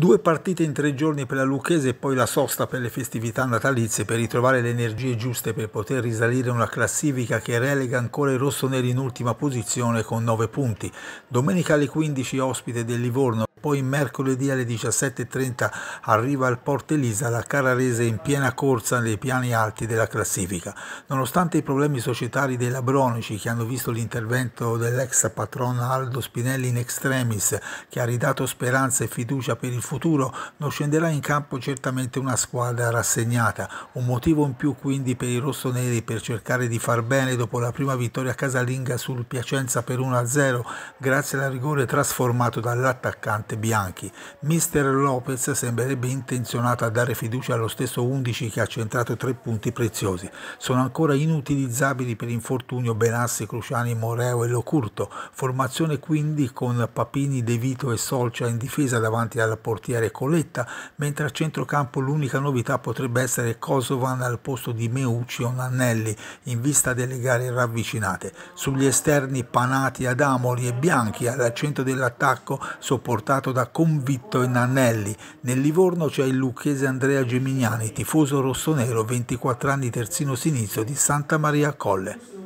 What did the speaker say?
Due partite in tre giorni per la Lucchese e poi la sosta per le festività natalizie per ritrovare le energie giuste per poter risalire una classifica che relega ancora i rossoneri in ultima posizione con 9 punti. Domenica alle 15 ospite del Livorno poi mercoledì alle 17.30 arriva al Porte Elisa la Cararese in piena corsa nei piani alti della classifica. Nonostante i problemi societari dei Labronici che hanno visto l'intervento dell'ex patron Aldo Spinelli in extremis che ha ridato speranza e fiducia per il futuro, non scenderà in campo certamente una squadra rassegnata. Un motivo in più quindi per i rossoneri per cercare di far bene dopo la prima vittoria casalinga sul Piacenza per 1-0 grazie al rigore trasformato dall'attaccante Matt Bianchi. Mister Lopez sembrerebbe intenzionato a dare fiducia allo stesso 11 che ha centrato tre punti preziosi. Sono ancora inutilizzabili per infortunio Benassi, Cruciani, Moreo e Locurto. Formazione quindi con Papini, De Vito e Solcia in difesa davanti al portiere Coletta, mentre a centrocampo l'unica novità potrebbe essere Kosovan al posto di Meucci o Nannelli in vista delle gare ravvicinate. Sugli esterni Panati, Adamoli e Bianchi al centro dell'attacco sopportati giocato da Convitto e Nannelli. Nel Livorno c'è il lucchese Andrea Gemignani, tifoso rossonero, 24 anni terzino sinistro di Santa Maria Colle.